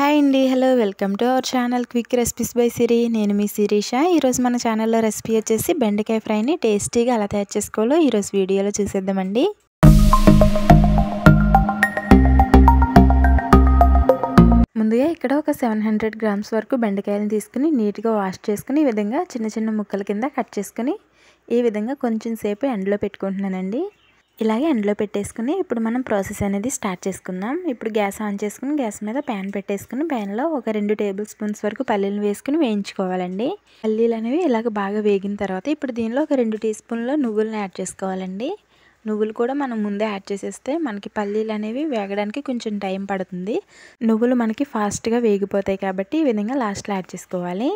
hi అండి hello welcome to our channel quick recipes by Siri నేను మీ శిరీష ఈరోజు మన ఛానల్లో రెసిపీ వచ్చేసి బెండకాయ ఫ్రైని టేస్టీగా అలా తయారు చేసుకోవాలో ఈరోజు వీడియోలో చూసేద్దామండి ముందుగా ఇక్కడ ఒక సెవెన్ హండ్రెడ్ గ్రామ్స్ వరకు బెండకాయలను తీసుకుని నీట్గా వాష్ చేసుకుని ఈ విధంగా చిన్న చిన్న ముక్కల కింద కట్ చేసుకుని ఈ విధంగా కొంచెం సేపు ఎండలో పెట్టుకుంటున్నానండి ఇలాగే ఎండలో పెట్టేసుకుని ఇప్పుడు మనం ప్రాసెస్ అనేది స్టార్ట్ చేసుకుందాం ఇప్పుడు గ్యాస్ ఆన్ చేసుకుని గ్యాస్ మీద ప్యాన్ పెట్టేసుకుని ప్యాన్లో ఒక రెండు టేబుల్ స్పూన్స్ వరకు పల్లీలు వేసుకుని వేయించుకోవాలండి పల్లీలు అనేవి ఇలాగ బాగా వేగిన తర్వాత ఇప్పుడు దీనిలో ఒక రెండు టీ స్పూన్లో నువ్వులను యాడ్ చేసుకోవాలండి నువ్వులు కూడా మనం ముందే యాడ్ చేసేస్తే మనకి పల్లీలు అనేవి వేగడానికి కొంచెం టైం పడుతుంది నువ్వులు మనకి ఫాస్ట్గా వేగిపోతాయి కాబట్టి ఈ విధంగా లాస్ట్లో యాడ్ చేసుకోవాలి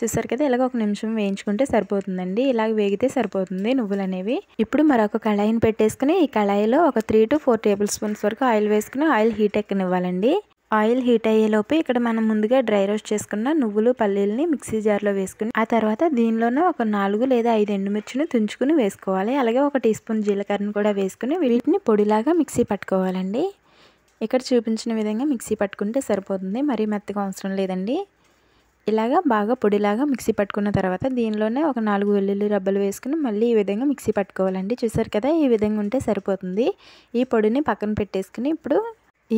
చూసారు కదా ఇలాగ ఒక నిమిషం వేయించుకుంటే సరిపోతుందండి ఇలాగ వేగితే సరిపోతుంది నువ్వులు అనేవి ఇప్పుడు మరొక కళాయిని పెట్టేసుకుని ఈ కళాయిలో ఒక three two four tablespoons వరకు ఆయిల్ వేసుకుని ఆయిల్ హీట్ ఎక్కనివ్వాలండి ఆయిల్ హీట్ అయ్యేలోపు ఇక్కడ మనం ముందుగా డ్రై రోస్ట్ చేసుకున్న నువ్వులు పల్లీలని మిక్సీ జార్లో వేసుకుని ఆ తర్వాత దీనిలోనే ఒక నాలుగు లేదా ఐదు ఎండుమిర్చిని తుంచుకుని వేసుకోవాలి అలాగే ఒక టీ స్పూన్ జీలకర్రను కూడా వేసుకుని వీటిని పొడిలాగా మిక్సీ పట్టుకోవాలండి ఇక్కడ చూపించిన విధంగా మిక్సీ పట్టుకుంటే సరిపోతుంది మరీ మెత్తగా అవసరం లేదండి ఇలాగా బాగా పొడిలాగా మిక్సీ పట్టుకున్న తర్వాత దీనిలోనే ఒక నాలుగు వెల్లుల్లి రబ్బలు వేసుకుని మళ్ళీ ఈ విధంగా మిక్సీ పట్టుకోవాలండి చూసారు కదా ఈ విధంగా ఉంటే సరిపోతుంది ఈ పొడిని పక్కన పెట్టేసుకుని ఇప్పుడు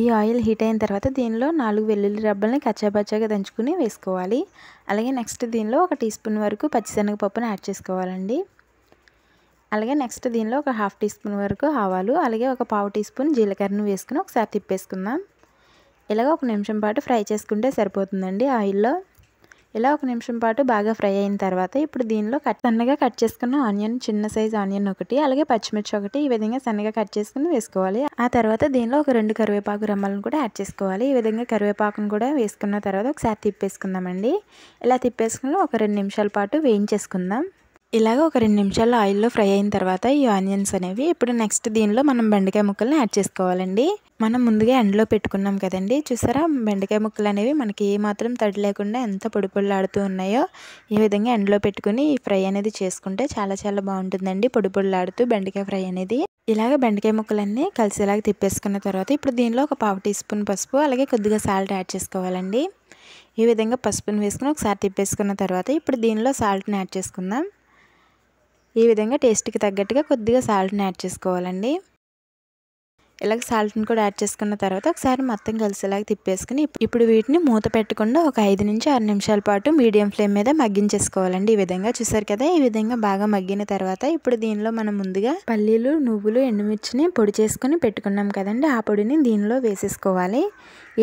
ఈ ఆయిల్ హీట్ అయిన తర్వాత దీనిలో నాలుగు వెల్లుల్లి రబ్బల్ని కచ్చాపచ్చాగా దంచుకుని వేసుకోవాలి అలాగే నెక్స్ట్ దీనిలో ఒక టీ స్పూన్ వరకు పచ్చిశనగపప్పును యాడ్ చేసుకోవాలండి అలాగే నెక్స్ట్ దీనిలో ఒక హాఫ్ టీ స్పూన్ వరకు ఆవాలు అలాగే ఒక పావు టీ స్పూన్ జీలకర్రను వేసుకుని ఒకసారి తిప్పేసుకుందాం ఇలాగ ఒక నిమిషం పాటు ఫ్రై చేసుకుంటే సరిపోతుందండి ఆయిల్లో ఇలా ఒక నిమిషం పాటు బాగా ఫ్రై అయిన తర్వాత ఇప్పుడు దీనిలో కట్ సన్నగా కట్ చేసుకున్న ఆనియన్ చిన్న సైజ్ ఆనియన్ ఒకటి అలాగే పచ్చిమిర్చి ఒకటి ఈ విధంగా సన్నగా కట్ చేసుకుని వేసుకోవాలి ఆ తర్వాత దీనిలో ఒక రెండు కరివేపాకు రమ్మలను కూడా యాడ్ చేసుకోవాలి ఈ విధంగా కరివేపాకును కూడా వేసుకున్న తర్వాత ఒకసారి తిప్పేసుకుందామండి ఇలా తిప్పేసుకుని ఒక రెండు నిమిషాల పాటు వేయించేసుకుందాం ఇలాగ ఒక రెండు నిమిషాలు ఆయిల్లో ఫ్రై అయిన తర్వాత ఈ ఆనియన్స్ అనేవి ఇప్పుడు నెక్స్ట్ దీనిలో మనం బెండకాయ ముక్కల్ని యాడ్ చేసుకోవాలండి మనం ముందుగా ఎండలో పెట్టుకున్నాం కదండి చూసారా బెండకాయ ముక్కలు అనేవి మనకి ఏమాత్రం తడి లేకుండా ఎంత పొడి పొడులాడుతూ ఉన్నాయో ఈ విధంగా ఎండలో పెట్టుకుని ఈ ఫ్రై అనేది చేసుకుంటే చాలా చాలా బాగుంటుందండి పొడి పొడులాడుతూ బెండకాయ ఫ్రై అనేది ఇలాగ బెండకాయ ముక్కలన్నీ కలిసేలాగా తిప్పేసుకున్న తర్వాత ఇప్పుడు దీనిలో ఒక పావు టీ స్పూన్ పసుపు అలాగే కొద్దిగా సాల్ట్ యాడ్ చేసుకోవాలండి ఈ విధంగా పసుపుని వేసుకుని ఒకసారి తిప్పేసుకున్న తర్వాత ఇప్పుడు దీనిలో సాల్ట్ని యాడ్ చేసుకుందాం ఈ విధంగా టేస్ట్కి తగ్గట్టుగా కొద్దిగా సాల్ట్ని యాడ్ చేసుకోవాలండి ఇలాగ సాల్ట్ని కూడా యాడ్ చేసుకున్న తర్వాత ఒకసారి మొత్తం కలిసేలాగా తిప్పేసుకుని ఇప్పుడు వీటిని మూత పెట్టకుండా ఒక ఐదు నుంచి ఆరు నిమిషాల పాటు మీడియం ఫ్లేమ్ మీద మగ్గించేసుకోవాలండి ఈ విధంగా చూసారు కదా ఈ విధంగా బాగా మగ్గిన తర్వాత ఇప్పుడు దీనిలో మనం ముందుగా పల్లీలు నువ్వులు ఎండుమిర్చిని పొడి చేసుకుని పెట్టుకున్నాం కదండి ఆ పొడిని దీనిలో వేసేసుకోవాలి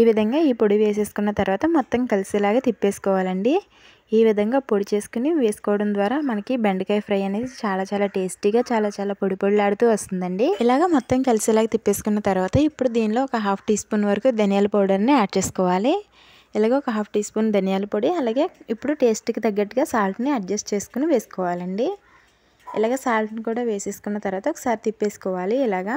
ఈ విధంగా ఈ పొడి వేసేసుకున్న తర్వాత మొత్తం కలిసేలాగా తిప్పేసుకోవాలండి ఈ విధంగా పొడి చేసుకుని వేసుకోవడం ద్వారా మనకి బెండకాయ ఫ్రై అనేది చాలా చాలా టేస్టీగా చాలా చాలా పొడి పొడిలాడుతూ వస్తుందండి ఇలాగ మొత్తం కలిసేలాగా తిప్పేసుకున్న తర్వాత ఇప్పుడు దీనిలో ఒక హాఫ్ టీ స్పూన్ వరకు ధనియాల పౌడర్ని యాడ్ చేసుకోవాలి ఇలాగ ఒక హాఫ్ టీ స్పూన్ ధనియాల పొడి అలాగే ఇప్పుడు టేస్ట్కి తగ్గట్టుగా సాల్ట్ని అడ్జస్ట్ చేసుకుని వేసుకోవాలండి ఇలాగ సాల్ట్ని కూడా వేసేసుకున్న తర్వాత ఒకసారి తిప్పేసుకోవాలి ఇలాగా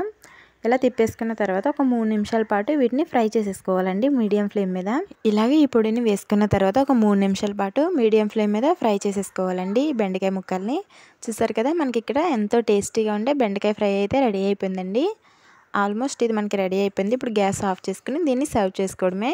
ఇలా తిప్పేసుకున్న తర్వాత ఒక మూడు నిమిషాల పాటు వీటిని ఫ్రై చేసేసుకోవాలండి మీడియం ఫ్లేమ్ మీద ఇలాగే ఈ పొడిని వేసుకున్న తర్వాత ఒక మూడు నిమిషాల పాటు మీడియం ఫ్లేమ్ మీద ఫ్రై చేసేసుకోవాలండి బెండకాయ ముక్కల్ని చూసారు కదా మనకి ఇక్కడ ఎంతో టేస్టీగా ఉండే బెండకాయ ఫ్రై అయితే రెడీ అయిపోయిందండి ఆల్మోస్ట్ ఇది మనకి రెడీ అయిపోయింది ఇప్పుడు గ్యాస్ ఆఫ్ చేసుకుని దీన్ని సర్వ్ చేసుకోవడమే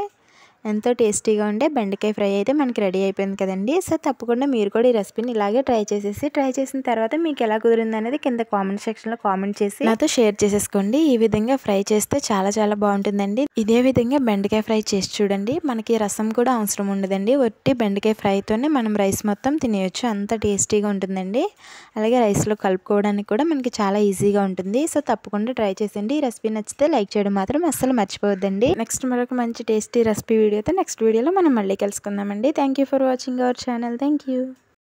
ఎంతో టేస్టీగా ఉండే బెండకాయ ఫ్రై అయితే మనకి రెడీ అయిపోయింది కదండి సో తప్పకుండా మీరు కూడా ఈ రెసిపీని ఇలాగే ట్రై చేసేసి ట్రై చేసిన తర్వాత మీకు ఎలా కుదిరింది అనేది కింద కామెంట్ సెక్షన్లో కామెంట్ చేసి నాతో షేర్ చేసేసుకోండి ఈ విధంగా ఫ్రై చేస్తే చాలా చాలా బాగుంటుందండి ఇదే విధంగా బెండకాయ ఫ్రై చేసి చూడండి మనకి రసం కూడా అవసరం ఉండదండి ఒట్టి బెండకాయ ఫ్రైతోనే మనం రైస్ మొత్తం తినేయచ్చు అంత టేస్టీగా ఉంటుందండి అలాగే రైస్లో కలుపుకోవడానికి కూడా మనకి చాలా ఈజీగా ఉంటుంది సో తప్పకుండా ట్రై చేసేయండి ఈ రెసిపీ నచ్చితే లైక్ చేయడం మాత్రం అస్సలు మర్చిపోవద్దండి నెక్స్ట్ మరొక మంచి టేస్టీ రెసిపీ వీడియోతో నెక్స్ట్ వీడియోలో మనం మళ్ళీ కలుసుకుందామండి thank for watching our channel thank